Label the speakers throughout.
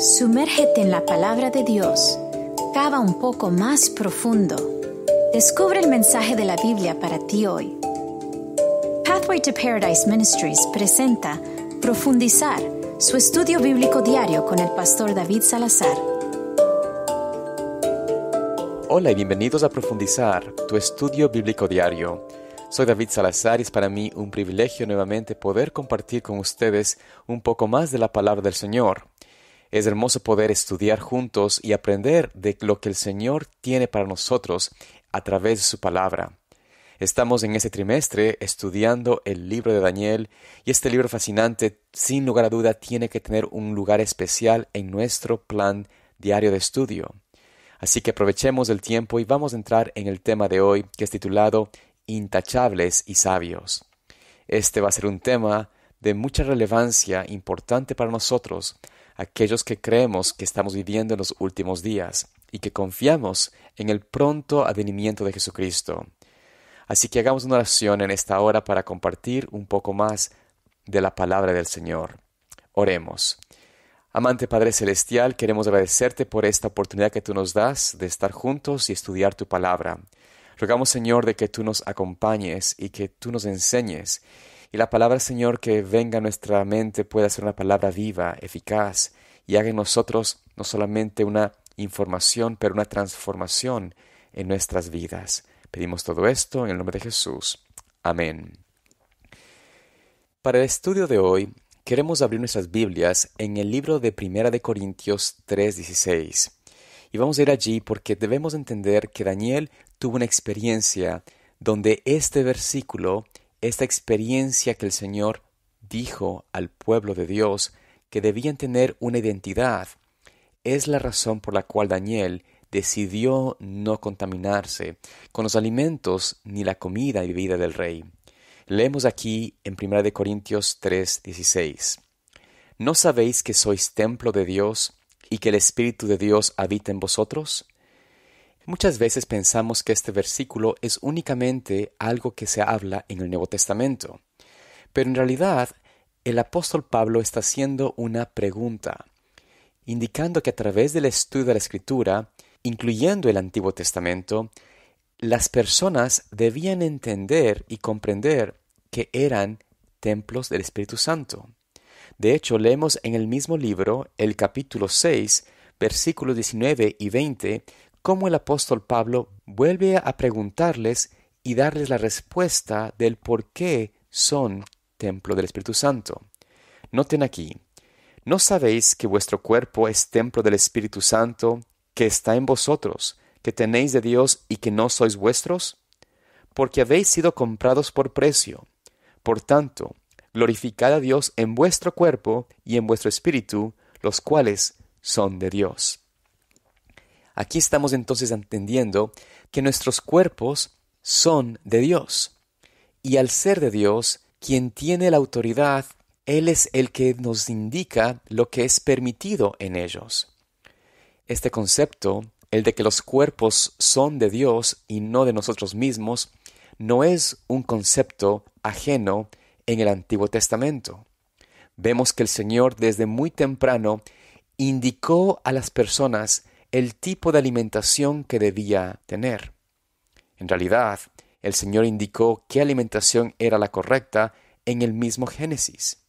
Speaker 1: Sumérgete en la palabra de Dios. Cava un poco más profundo. Descubre el mensaje de la Biblia para ti hoy. Pathway to Paradise Ministries presenta Profundizar, su estudio bíblico diario con el pastor David Salazar. Hola y bienvenidos a Profundizar, tu estudio bíblico diario. Soy David Salazar y es para mí un privilegio nuevamente poder compartir con ustedes un poco más de la palabra del Señor. Es hermoso poder estudiar juntos y aprender de lo que el Señor tiene para nosotros a través de su palabra. Estamos en este trimestre estudiando el libro de Daniel y este libro fascinante sin lugar a duda tiene que tener un lugar especial en nuestro plan diario de estudio. Así que aprovechemos el tiempo y vamos a entrar en el tema de hoy que es titulado Intachables y Sabios. Este va a ser un tema de mucha relevancia importante para nosotros aquellos que creemos que estamos viviendo en los últimos días y que confiamos en el pronto advenimiento de Jesucristo. Así que hagamos una oración en esta hora para compartir un poco más de la palabra del Señor. Oremos. Amante Padre Celestial, queremos agradecerte por esta oportunidad que tú nos das de estar juntos y estudiar tu palabra. Rogamos, Señor, de que tú nos acompañes y que tú nos enseñes y la palabra, Señor, que venga a nuestra mente pueda ser una palabra viva, eficaz, y haga en nosotros no solamente una información, pero una transformación en nuestras vidas. Pedimos todo esto en el nombre de Jesús. Amén. Para el estudio de hoy, queremos abrir nuestras Biblias en el libro de Primera de Corintios 3:16. Y vamos a ir allí porque debemos entender que Daniel tuvo una experiencia donde este versículo esta experiencia que el Señor dijo al pueblo de Dios que debían tener una identidad es la razón por la cual Daniel decidió no contaminarse con los alimentos ni la comida y bebida del rey. Leemos aquí en 1 Corintios 3:16. ¿No sabéis que sois templo de Dios y que el Espíritu de Dios habita en vosotros? Muchas veces pensamos que este versículo es únicamente algo que se habla en el Nuevo Testamento, pero en realidad el apóstol Pablo está haciendo una pregunta, indicando que a través del estudio de la Escritura, incluyendo el Antiguo Testamento, las personas debían entender y comprender que eran templos del Espíritu Santo. De hecho, leemos en el mismo libro, el capítulo 6, versículos 19 y 20, cómo el apóstol Pablo vuelve a preguntarles y darles la respuesta del por qué son templo del Espíritu Santo. Noten aquí, ¿no sabéis que vuestro cuerpo es templo del Espíritu Santo que está en vosotros, que tenéis de Dios y que no sois vuestros? Porque habéis sido comprados por precio. Por tanto, glorificad a Dios en vuestro cuerpo y en vuestro espíritu, los cuales son de Dios. Aquí estamos entonces entendiendo que nuestros cuerpos son de Dios. Y al ser de Dios, quien tiene la autoridad, Él es el que nos indica lo que es permitido en ellos. Este concepto, el de que los cuerpos son de Dios y no de nosotros mismos, no es un concepto ajeno en el Antiguo Testamento. Vemos que el Señor desde muy temprano indicó a las personas el tipo de alimentación que debía tener. En realidad, el Señor indicó qué alimentación era la correcta en el mismo Génesis.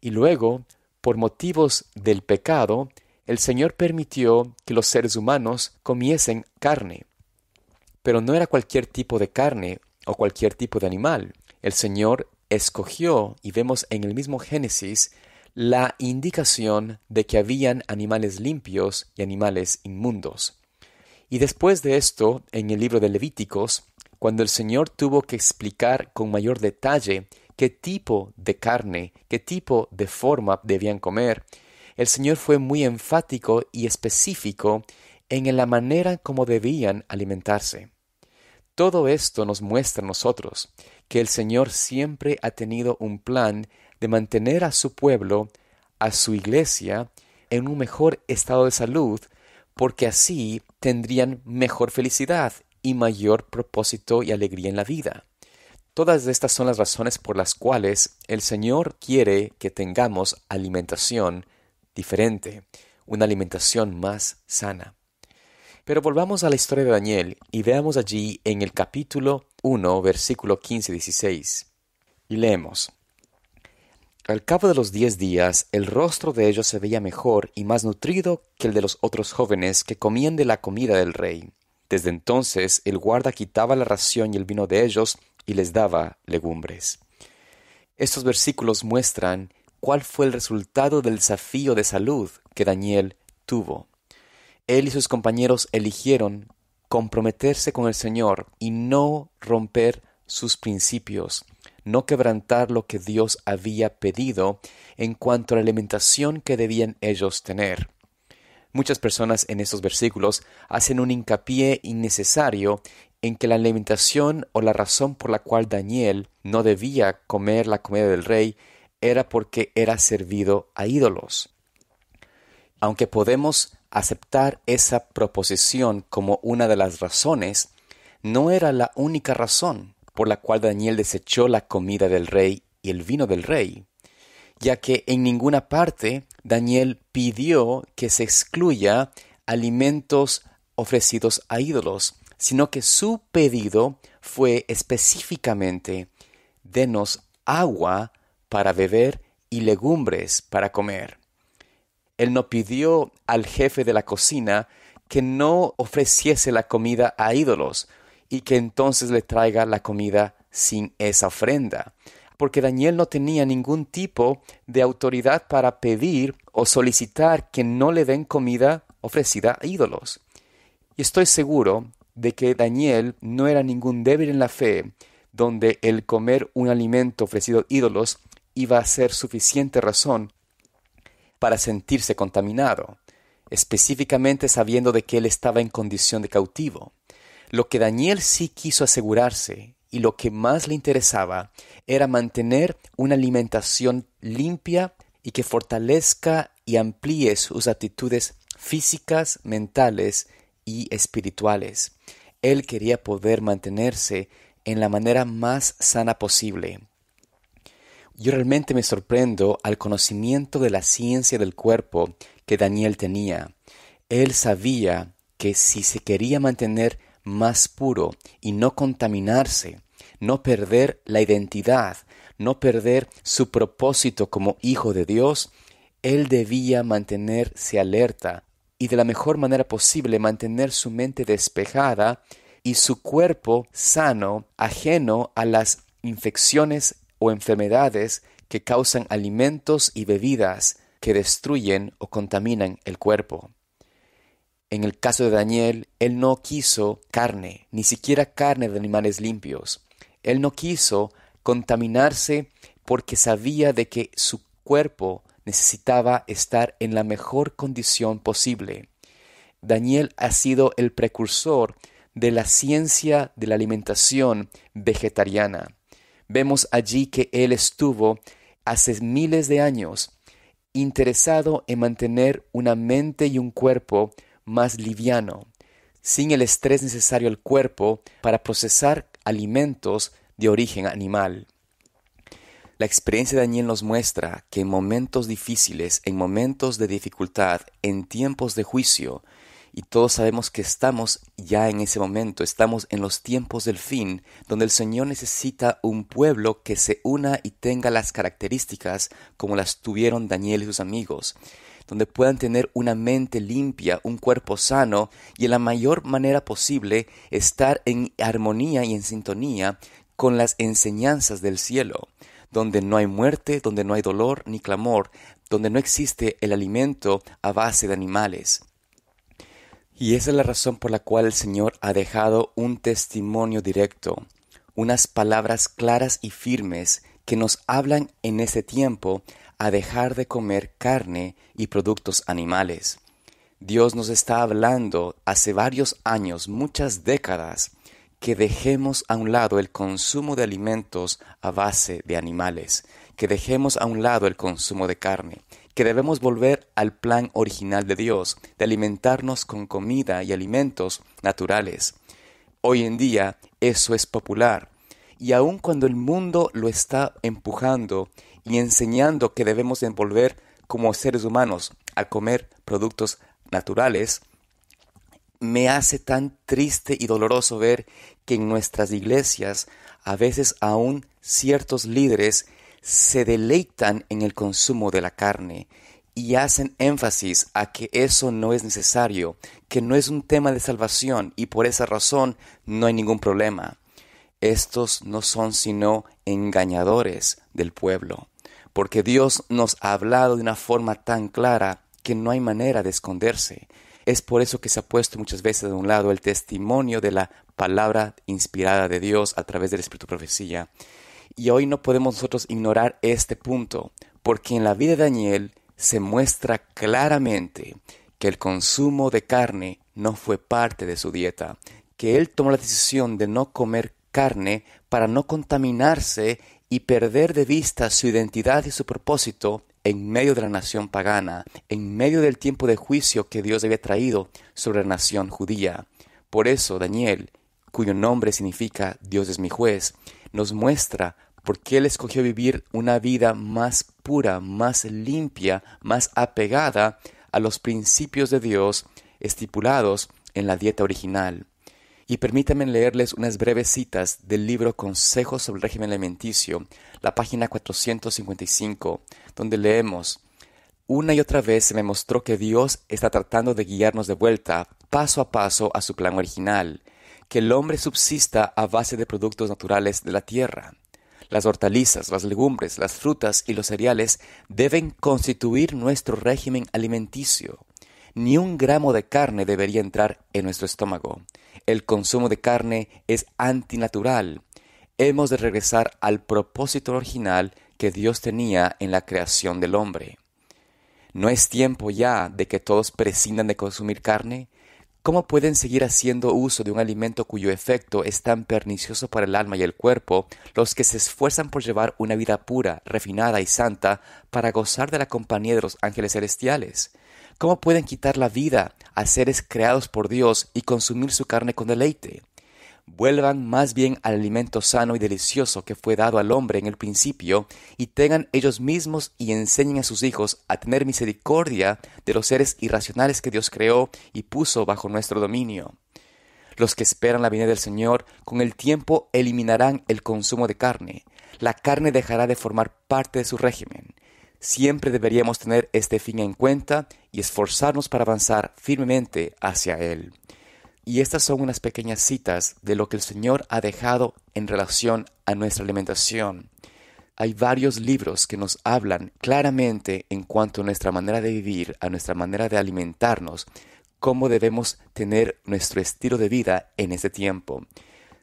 Speaker 1: Y luego, por motivos del pecado, el Señor permitió que los seres humanos comiesen carne. Pero no era cualquier tipo de carne o cualquier tipo de animal. El Señor escogió, y vemos en el mismo Génesis, la indicación de que habían animales limpios y animales inmundos. Y después de esto, en el libro de Levíticos, cuando el Señor tuvo que explicar con mayor detalle qué tipo de carne, qué tipo de forma debían comer, el Señor fue muy enfático y específico en la manera como debían alimentarse. Todo esto nos muestra a nosotros que el Señor siempre ha tenido un plan de mantener a su pueblo, a su iglesia, en un mejor estado de salud, porque así tendrían mejor felicidad y mayor propósito y alegría en la vida. Todas estas son las razones por las cuales el Señor quiere que tengamos alimentación diferente, una alimentación más sana. Pero volvamos a la historia de Daniel y veamos allí en el capítulo 1, versículo 15-16. Y leemos, al cabo de los diez días, el rostro de ellos se veía mejor y más nutrido que el de los otros jóvenes que comían de la comida del rey. Desde entonces el guarda quitaba la ración y el vino de ellos y les daba legumbres. Estos versículos muestran cuál fue el resultado del desafío de salud que Daniel tuvo. Él y sus compañeros eligieron comprometerse con el Señor y no romper sus principios no quebrantar lo que Dios había pedido en cuanto a la alimentación que debían ellos tener. Muchas personas en estos versículos hacen un hincapié innecesario en que la alimentación o la razón por la cual Daniel no debía comer la comida del rey era porque era servido a ídolos. Aunque podemos aceptar esa proposición como una de las razones, no era la única razón por la cual Daniel desechó la comida del rey y el vino del rey, ya que en ninguna parte Daniel pidió que se excluya alimentos ofrecidos a ídolos, sino que su pedido fue específicamente denos agua para beber y legumbres para comer. Él no pidió al jefe de la cocina que no ofreciese la comida a ídolos, y que entonces le traiga la comida sin esa ofrenda. Porque Daniel no tenía ningún tipo de autoridad para pedir o solicitar que no le den comida ofrecida a ídolos. Y estoy seguro de que Daniel no era ningún débil en la fe, donde el comer un alimento ofrecido a ídolos iba a ser suficiente razón para sentirse contaminado, específicamente sabiendo de que él estaba en condición de cautivo. Lo que Daniel sí quiso asegurarse y lo que más le interesaba era mantener una alimentación limpia y que fortalezca y amplíe sus actitudes físicas, mentales y espirituales. Él quería poder mantenerse en la manera más sana posible. Yo realmente me sorprendo al conocimiento de la ciencia del cuerpo que Daniel tenía. Él sabía que si se quería mantener más puro y no contaminarse, no perder la identidad, no perder su propósito como hijo de Dios, él debía mantenerse alerta y de la mejor manera posible mantener su mente despejada y su cuerpo sano, ajeno a las infecciones o enfermedades que causan alimentos y bebidas que destruyen o contaminan el cuerpo. En el caso de Daniel, él no quiso carne, ni siquiera carne de animales limpios. Él no quiso contaminarse porque sabía de que su cuerpo necesitaba estar en la mejor condición posible. Daniel ha sido el precursor de la ciencia de la alimentación vegetariana. Vemos allí que él estuvo hace miles de años interesado en mantener una mente y un cuerpo más liviano, sin el estrés necesario al cuerpo para procesar alimentos de origen animal. La experiencia de Daniel nos muestra que en momentos difíciles, en momentos de dificultad, en tiempos de juicio, y todos sabemos que estamos ya en ese momento, estamos en los tiempos del fin, donde el Señor necesita un pueblo que se una y tenga las características como las tuvieron Daniel y sus amigos donde puedan tener una mente limpia, un cuerpo sano y en la mayor manera posible estar en armonía y en sintonía con las enseñanzas del cielo, donde no hay muerte, donde no hay dolor ni clamor, donde no existe el alimento a base de animales. Y esa es la razón por la cual el Señor ha dejado un testimonio directo, unas palabras claras y firmes que nos hablan en ese tiempo a dejar de comer carne y productos animales. Dios nos está hablando hace varios años, muchas décadas, que dejemos a un lado el consumo de alimentos a base de animales, que dejemos a un lado el consumo de carne, que debemos volver al plan original de Dios, de alimentarnos con comida y alimentos naturales. Hoy en día eso es popular, y aun cuando el mundo lo está empujando y enseñando que debemos envolver como seres humanos a comer productos naturales, me hace tan triste y doloroso ver que en nuestras iglesias a veces aún ciertos líderes se deleitan en el consumo de la carne y hacen énfasis a que eso no es necesario, que no es un tema de salvación y por esa razón no hay ningún problema estos no son sino engañadores del pueblo, porque Dios nos ha hablado de una forma tan clara que no hay manera de esconderse. Es por eso que se ha puesto muchas veces de un lado el testimonio de la palabra inspirada de Dios a través del Espíritu Profecía. Y hoy no podemos nosotros ignorar este punto, porque en la vida de Daniel se muestra claramente que el consumo de carne no fue parte de su dieta, que él tomó la decisión de no comer carne para no contaminarse y perder de vista su identidad y su propósito en medio de la nación pagana, en medio del tiempo de juicio que Dios había traído sobre la nación judía. Por eso Daniel, cuyo nombre significa Dios es mi juez, nos muestra por qué él escogió vivir una vida más pura, más limpia, más apegada a los principios de Dios estipulados en la dieta original. Y permítanme leerles unas breves citas del libro Consejos sobre el régimen alimenticio, la página 455, donde leemos, Una y otra vez se me mostró que Dios está tratando de guiarnos de vuelta, paso a paso, a su plan original, que el hombre subsista a base de productos naturales de la tierra. Las hortalizas, las legumbres, las frutas y los cereales deben constituir nuestro régimen alimenticio ni un gramo de carne debería entrar en nuestro estómago. El consumo de carne es antinatural. Hemos de regresar al propósito original que Dios tenía en la creación del hombre. ¿No es tiempo ya de que todos prescindan de consumir carne? ¿Cómo pueden seguir haciendo uso de un alimento cuyo efecto es tan pernicioso para el alma y el cuerpo los que se esfuerzan por llevar una vida pura, refinada y santa para gozar de la compañía de los ángeles celestiales? ¿Cómo pueden quitar la vida a seres creados por Dios y consumir su carne con deleite? Vuelvan más bien al alimento sano y delicioso que fue dado al hombre en el principio, y tengan ellos mismos y enseñen a sus hijos a tener misericordia de los seres irracionales que Dios creó y puso bajo nuestro dominio. Los que esperan la venida del Señor con el tiempo eliminarán el consumo de carne. La carne dejará de formar parte de su régimen. Siempre deberíamos tener este fin en cuenta y esforzarnos para avanzar firmemente hacia Él. Y estas son unas pequeñas citas de lo que el Señor ha dejado en relación a nuestra alimentación. Hay varios libros que nos hablan claramente en cuanto a nuestra manera de vivir, a nuestra manera de alimentarnos, cómo debemos tener nuestro estilo de vida en este tiempo.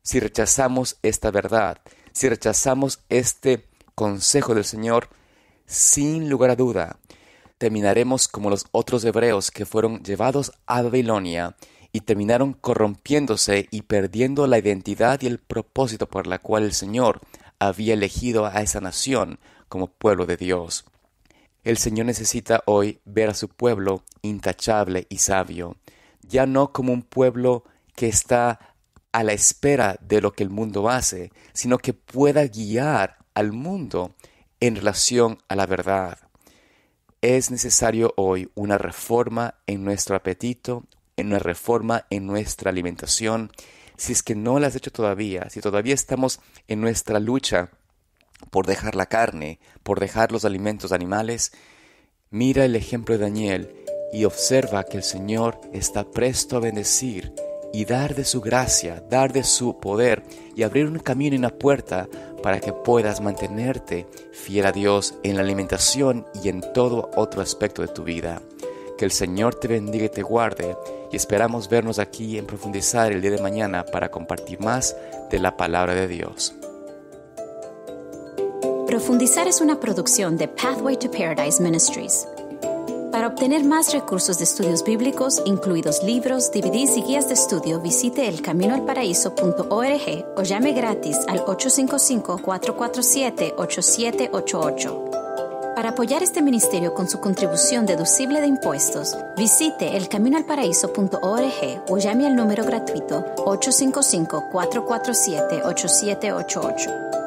Speaker 1: Si rechazamos esta verdad, si rechazamos este consejo del Señor, sin lugar a duda, terminaremos como los otros hebreos que fueron llevados a Babilonia y terminaron corrompiéndose y perdiendo la identidad y el propósito por la cual el Señor había elegido a esa nación como pueblo de Dios. El Señor necesita hoy ver a su pueblo intachable y sabio, ya no como un pueblo que está a la espera de lo que el mundo hace, sino que pueda guiar al mundo en relación a la verdad. Es necesario hoy una reforma en nuestro apetito, en una reforma en nuestra alimentación. Si es que no la has hecho todavía, si todavía estamos en nuestra lucha por dejar la carne, por dejar los alimentos animales, mira el ejemplo de Daniel y observa que el Señor está presto a bendecir y dar de su gracia, dar de su poder y abrir un camino y la puerta para que puedas mantenerte fiel a Dios en la alimentación y en todo otro aspecto de tu vida. Que el Señor te bendiga y te guarde y esperamos vernos aquí en profundizar el día de mañana para compartir más de la palabra de Dios. Profundizar es una producción de Pathway to Paradise Ministries. Para obtener más recursos de estudios bíblicos, incluidos libros, DVDs y guías de estudio, visite elcaminoalparaíso.org o llame gratis al 855-447-8788. Para apoyar este ministerio con su contribución deducible de impuestos, visite elcaminoalparaíso.org o llame al número gratuito 855-447-8788.